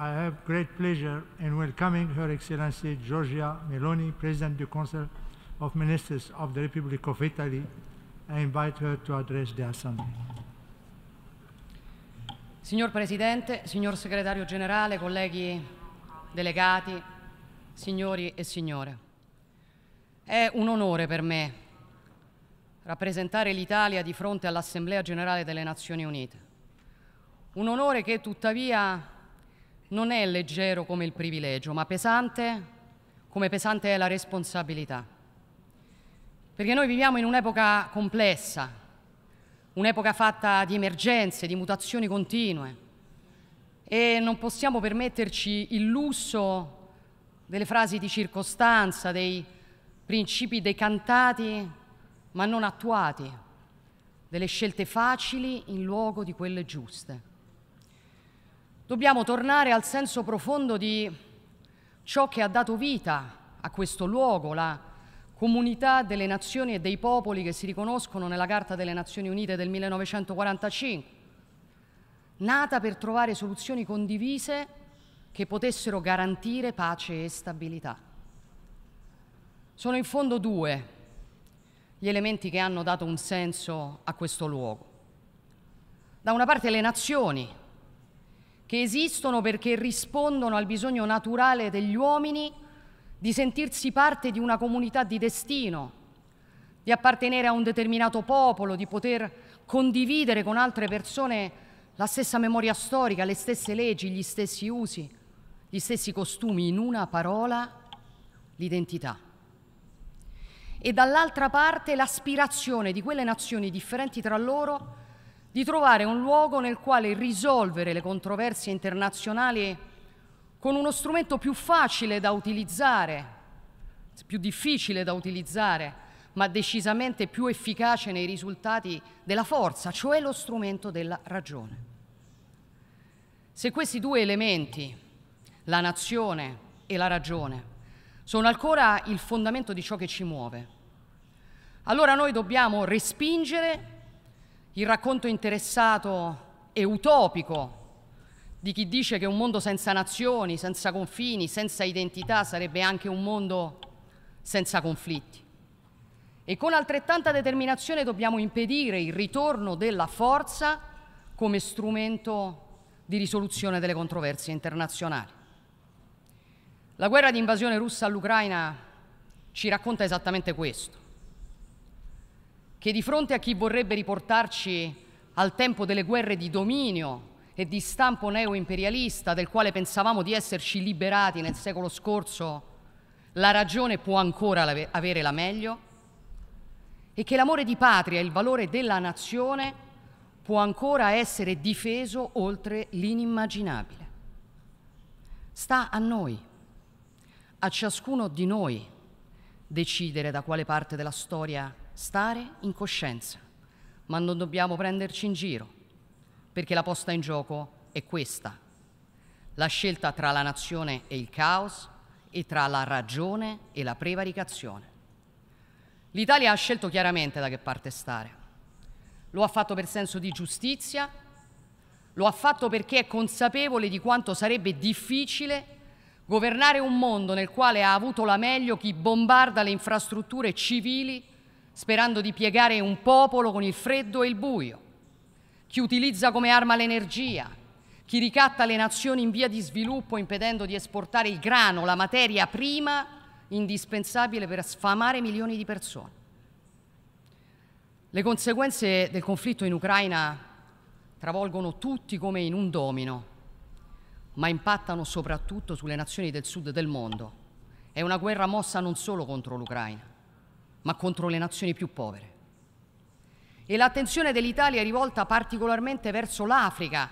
I have great pleasure in welcoming Her Excellency Giorgia Meloni, President du Council of Ministers of the Republic of Italy. I invite her to address the Assembly. Signor Presidente, signor Segretario Generale, colleghi delegati, signori e signore, è un onore per me rappresentare l'Italia di fronte all'Assemblea Generale delle Nazioni Unite. Un onore che tuttavia non è leggero come il privilegio, ma pesante come pesante è la responsabilità. Perché noi viviamo in un'epoca complessa, un'epoca fatta di emergenze, di mutazioni continue e non possiamo permetterci il lusso delle frasi di circostanza, dei principi decantati ma non attuati, delle scelte facili in luogo di quelle giuste. Dobbiamo tornare al senso profondo di ciò che ha dato vita a questo luogo, la comunità delle nazioni e dei popoli che si riconoscono nella Carta delle Nazioni Unite del 1945, nata per trovare soluzioni condivise che potessero garantire pace e stabilità. Sono in fondo due gli elementi che hanno dato un senso a questo luogo. Da una parte le nazioni, che esistono perché rispondono al bisogno naturale degli uomini di sentirsi parte di una comunità di destino, di appartenere a un determinato popolo, di poter condividere con altre persone la stessa memoria storica, le stesse leggi, gli stessi usi, gli stessi costumi, in una parola l'identità. E dall'altra parte l'aspirazione di quelle nazioni differenti tra loro di trovare un luogo nel quale risolvere le controversie internazionali con uno strumento più facile da utilizzare, più difficile da utilizzare, ma decisamente più efficace nei risultati della forza, cioè lo strumento della ragione. Se questi due elementi, la nazione e la ragione, sono ancora il fondamento di ciò che ci muove, allora noi dobbiamo respingere il racconto interessato e utopico di chi dice che un mondo senza nazioni, senza confini, senza identità sarebbe anche un mondo senza conflitti. E con altrettanta determinazione dobbiamo impedire il ritorno della forza come strumento di risoluzione delle controversie internazionali. La guerra di invasione russa all'Ucraina ci racconta esattamente questo che di fronte a chi vorrebbe riportarci al tempo delle guerre di dominio e di stampo neoimperialista del quale pensavamo di esserci liberati nel secolo scorso, la ragione può ancora avere la meglio e che l'amore di patria e il valore della nazione può ancora essere difeso oltre l'inimmaginabile. Sta a noi, a ciascuno di noi, decidere da quale parte della storia stare in coscienza, ma non dobbiamo prenderci in giro, perché la posta in gioco è questa, la scelta tra la nazione e il caos e tra la ragione e la prevaricazione. L'Italia ha scelto chiaramente da che parte stare. Lo ha fatto per senso di giustizia, lo ha fatto perché è consapevole di quanto sarebbe difficile governare un mondo nel quale ha avuto la meglio chi bombarda le infrastrutture civili sperando di piegare un popolo con il freddo e il buio, chi utilizza come arma l'energia, chi ricatta le nazioni in via di sviluppo impedendo di esportare il grano, la materia prima indispensabile per sfamare milioni di persone. Le conseguenze del conflitto in Ucraina travolgono tutti come in un domino, ma impattano soprattutto sulle nazioni del sud del mondo. È una guerra mossa non solo contro l'Ucraina, ma contro le nazioni più povere. E l'attenzione dell'Italia è rivolta particolarmente verso l'Africa,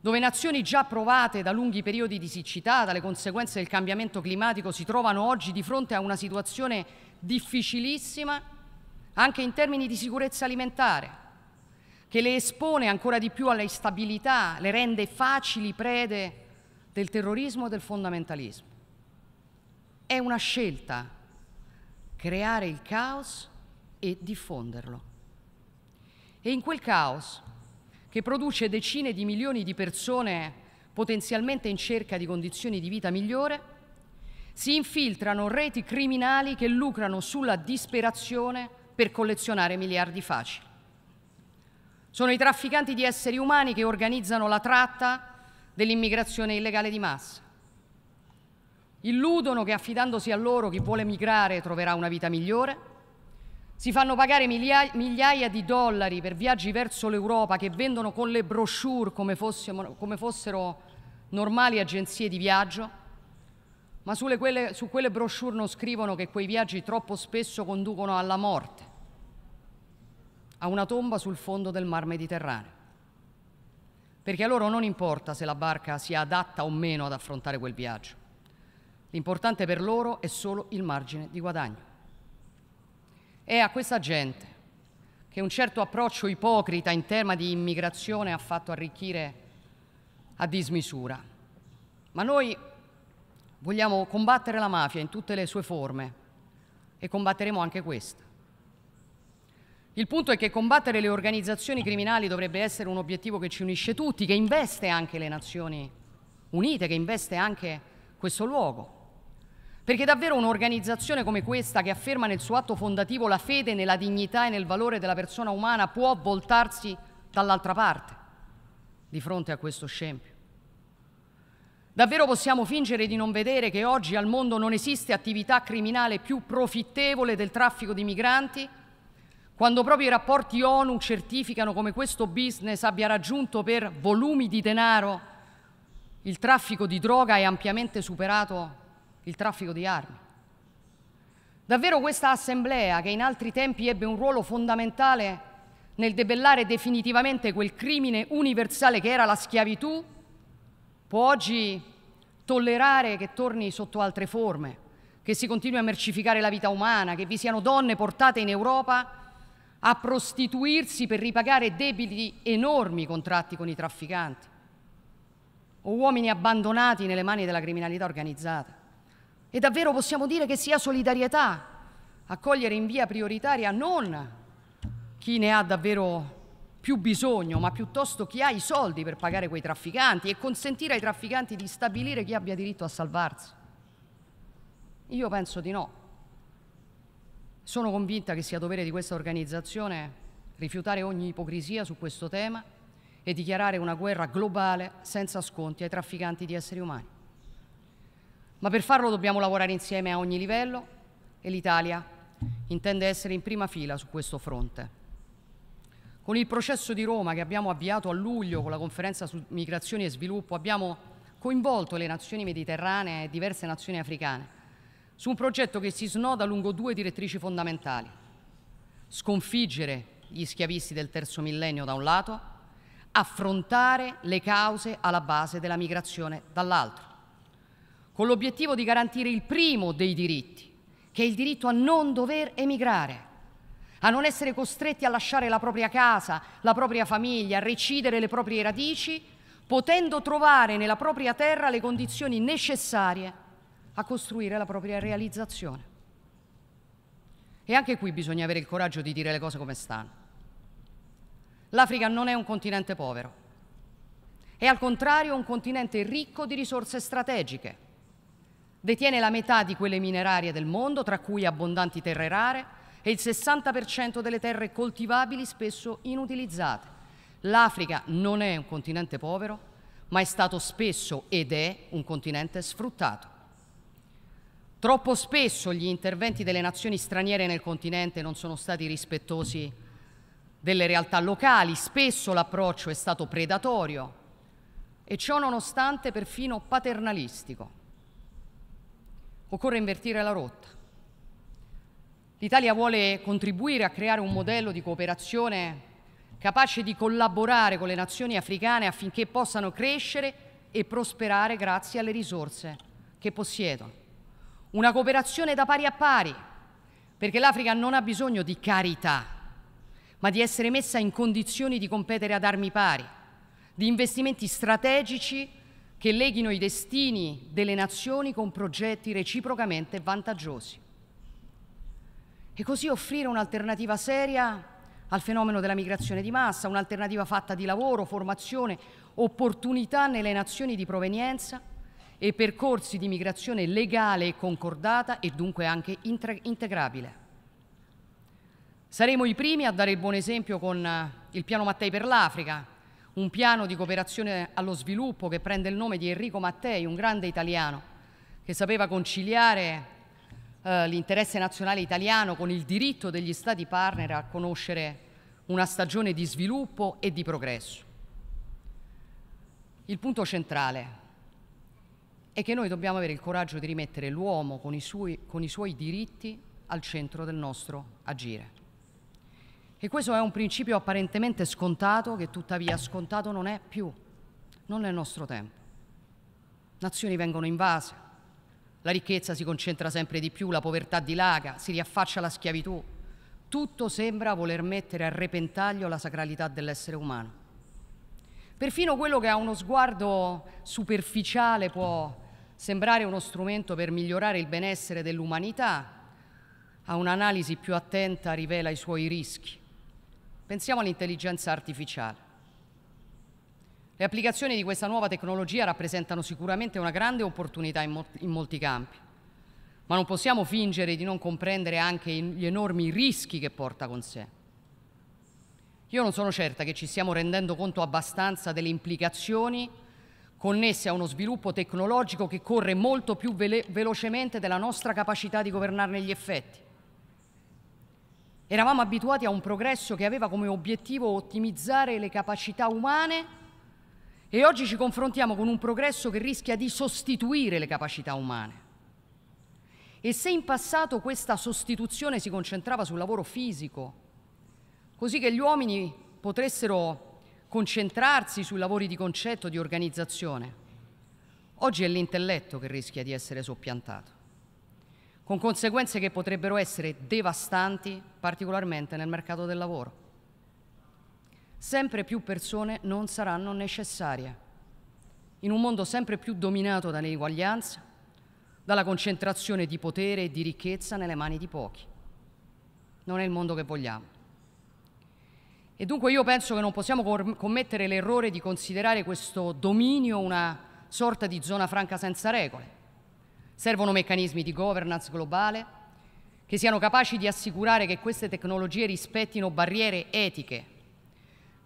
dove nazioni già provate da lunghi periodi di siccità, dalle conseguenze del cambiamento climatico, si trovano oggi di fronte a una situazione difficilissima anche in termini di sicurezza alimentare, che le espone ancora di più alla instabilità, le rende facili prede del terrorismo e del fondamentalismo. È una scelta creare il caos e diffonderlo. E in quel caos, che produce decine di milioni di persone potenzialmente in cerca di condizioni di vita migliore, si infiltrano reti criminali che lucrano sulla disperazione per collezionare miliardi facili. Sono i trafficanti di esseri umani che organizzano la tratta dell'immigrazione illegale di massa illudono che affidandosi a loro chi vuole migrare troverà una vita migliore, si fanno pagare migliaia, migliaia di dollari per viaggi verso l'Europa che vendono con le brochure come, fossimo, come fossero normali agenzie di viaggio, ma quelle, su quelle brochure non scrivono che quei viaggi troppo spesso conducono alla morte, a una tomba sul fondo del Mar Mediterraneo. Perché a loro non importa se la barca sia adatta o meno ad affrontare quel viaggio. L'importante per loro è solo il margine di guadagno. È a questa gente che un certo approccio ipocrita in tema di immigrazione ha fatto arricchire a dismisura. Ma noi vogliamo combattere la mafia in tutte le sue forme e combatteremo anche questa. Il punto è che combattere le organizzazioni criminali dovrebbe essere un obiettivo che ci unisce tutti, che investe anche le Nazioni Unite, che investe anche questo luogo. Perché davvero un'organizzazione come questa, che afferma nel suo atto fondativo la fede nella dignità e nel valore della persona umana, può voltarsi dall'altra parte di fronte a questo scempio? Davvero possiamo fingere di non vedere che oggi al mondo non esiste attività criminale più profittevole del traffico di migranti? Quando proprio i rapporti ONU certificano come questo business abbia raggiunto per volumi di denaro il traffico di droga e ampiamente superato il traffico di armi. Davvero questa assemblea, che in altri tempi ebbe un ruolo fondamentale nel debellare definitivamente quel crimine universale che era la schiavitù, può oggi tollerare che torni sotto altre forme, che si continui a mercificare la vita umana, che vi siano donne portate in Europa a prostituirsi per ripagare debiti enormi contratti con i trafficanti o uomini abbandonati nelle mani della criminalità organizzata. E davvero possiamo dire che sia solidarietà accogliere in via prioritaria non chi ne ha davvero più bisogno, ma piuttosto chi ha i soldi per pagare quei trafficanti e consentire ai trafficanti di stabilire chi abbia diritto a salvarsi. Io penso di no. Sono convinta che sia dovere di questa organizzazione rifiutare ogni ipocrisia su questo tema e dichiarare una guerra globale senza sconti ai trafficanti di esseri umani. Ma per farlo dobbiamo lavorare insieme a ogni livello e l'Italia intende essere in prima fila su questo fronte. Con il processo di Roma che abbiamo avviato a luglio con la conferenza su migrazioni e sviluppo abbiamo coinvolto le nazioni mediterranee e diverse nazioni africane su un progetto che si snoda lungo due direttrici fondamentali. Sconfiggere gli schiavisti del terzo millennio da un lato, affrontare le cause alla base della migrazione dall'altro con l'obiettivo di garantire il primo dei diritti, che è il diritto a non dover emigrare, a non essere costretti a lasciare la propria casa, la propria famiglia, a recidere le proprie radici, potendo trovare nella propria terra le condizioni necessarie a costruire la propria realizzazione. E anche qui bisogna avere il coraggio di dire le cose come stanno. L'Africa non è un continente povero, è al contrario un continente ricco di risorse strategiche Detiene la metà di quelle minerarie del mondo, tra cui abbondanti terre rare, e il 60% delle terre coltivabili spesso inutilizzate. L'Africa non è un continente povero, ma è stato spesso ed è un continente sfruttato. Troppo spesso gli interventi delle nazioni straniere nel continente non sono stati rispettosi delle realtà locali, spesso l'approccio è stato predatorio e ciò nonostante perfino paternalistico. Occorre invertire la rotta. L'Italia vuole contribuire a creare un modello di cooperazione capace di collaborare con le nazioni africane affinché possano crescere e prosperare grazie alle risorse che possiedono. Una cooperazione da pari a pari, perché l'Africa non ha bisogno di carità, ma di essere messa in condizioni di competere ad armi pari, di investimenti strategici che leghino i destini delle nazioni con progetti reciprocamente vantaggiosi. E così offrire un'alternativa seria al fenomeno della migrazione di massa, un'alternativa fatta di lavoro, formazione, opportunità nelle nazioni di provenienza e percorsi di migrazione legale e concordata e dunque anche integrabile. Saremo i primi a dare il buon esempio con il piano Mattei per l'Africa, un piano di cooperazione allo sviluppo che prende il nome di Enrico Mattei, un grande italiano che sapeva conciliare eh, l'interesse nazionale italiano con il diritto degli Stati partner a conoscere una stagione di sviluppo e di progresso. Il punto centrale è che noi dobbiamo avere il coraggio di rimettere l'uomo con, con i suoi diritti al centro del nostro agire. E questo è un principio apparentemente scontato, che tuttavia scontato non è più, non nel nostro tempo. Nazioni vengono invase, la ricchezza si concentra sempre di più, la povertà dilaga, si riaffaccia la schiavitù. Tutto sembra voler mettere a repentaglio la sacralità dell'essere umano. Perfino quello che a uno sguardo superficiale può sembrare uno strumento per migliorare il benessere dell'umanità, a un'analisi più attenta rivela i suoi rischi. Pensiamo all'intelligenza artificiale. Le applicazioni di questa nuova tecnologia rappresentano sicuramente una grande opportunità in, mol in molti campi, ma non possiamo fingere di non comprendere anche gli enormi rischi che porta con sé. Io non sono certa che ci stiamo rendendo conto abbastanza delle implicazioni connesse a uno sviluppo tecnologico che corre molto più vele velocemente della nostra capacità di governarne gli effetti. Eravamo abituati a un progresso che aveva come obiettivo ottimizzare le capacità umane e oggi ci confrontiamo con un progresso che rischia di sostituire le capacità umane. E se in passato questa sostituzione si concentrava sul lavoro fisico, così che gli uomini potessero concentrarsi sui lavori di concetto, di organizzazione, oggi è l'intelletto che rischia di essere soppiantato con conseguenze che potrebbero essere devastanti, particolarmente nel mercato del lavoro. Sempre più persone non saranno necessarie. In un mondo sempre più dominato dall'eguaglianza, dalla concentrazione di potere e di ricchezza nelle mani di pochi. Non è il mondo che vogliamo. E dunque io penso che non possiamo commettere l'errore di considerare questo dominio una sorta di zona franca senza regole Servono meccanismi di governance globale che siano capaci di assicurare che queste tecnologie rispettino barriere etiche,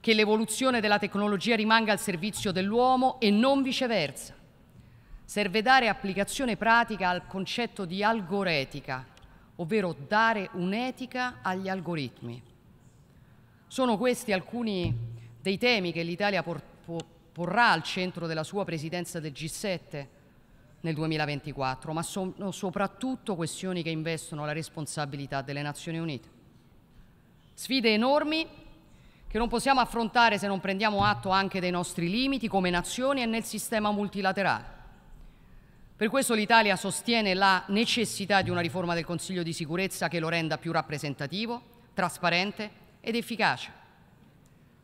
che l'evoluzione della tecnologia rimanga al servizio dell'uomo e non viceversa. Serve dare applicazione pratica al concetto di algoretica, ovvero dare un'etica agli algoritmi. Sono questi alcuni dei temi che l'Italia porrà al centro della sua presidenza del G7 nel 2024, ma sono soprattutto questioni che investono la responsabilità delle Nazioni Unite. Sfide enormi che non possiamo affrontare se non prendiamo atto anche dei nostri limiti come nazioni e nel sistema multilaterale. Per questo l'Italia sostiene la necessità di una riforma del Consiglio di sicurezza che lo renda più rappresentativo, trasparente ed efficace,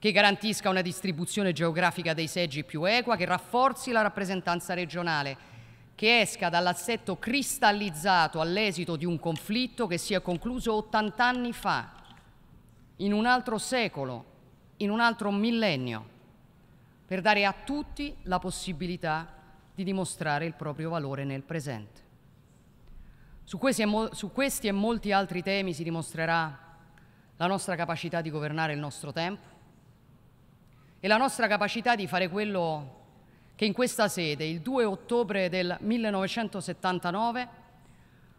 che garantisca una distribuzione geografica dei seggi più equa, che rafforzi la rappresentanza regionale che esca dall'assetto cristallizzato all'esito di un conflitto che si è concluso 80 anni fa, in un altro secolo, in un altro millennio, per dare a tutti la possibilità di dimostrare il proprio valore nel presente. Su questi, e su questi e molti altri temi si dimostrerà la nostra capacità di governare il nostro tempo e la nostra capacità di fare quello che in questa sede, il 2 ottobre del 1979,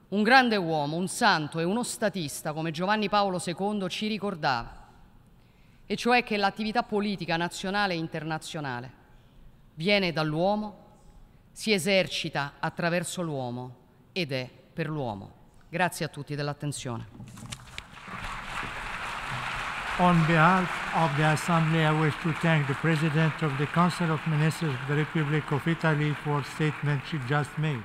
un grande uomo, un santo e uno statista come Giovanni Paolo II ci ricordava, e cioè che l'attività politica nazionale e internazionale viene dall'uomo, si esercita attraverso l'uomo ed è per l'uomo. Grazie a tutti dell'attenzione. On behalf of the Assembly, I wish to thank the President of the Council of Ministers of the Republic of Italy for the statement she just made.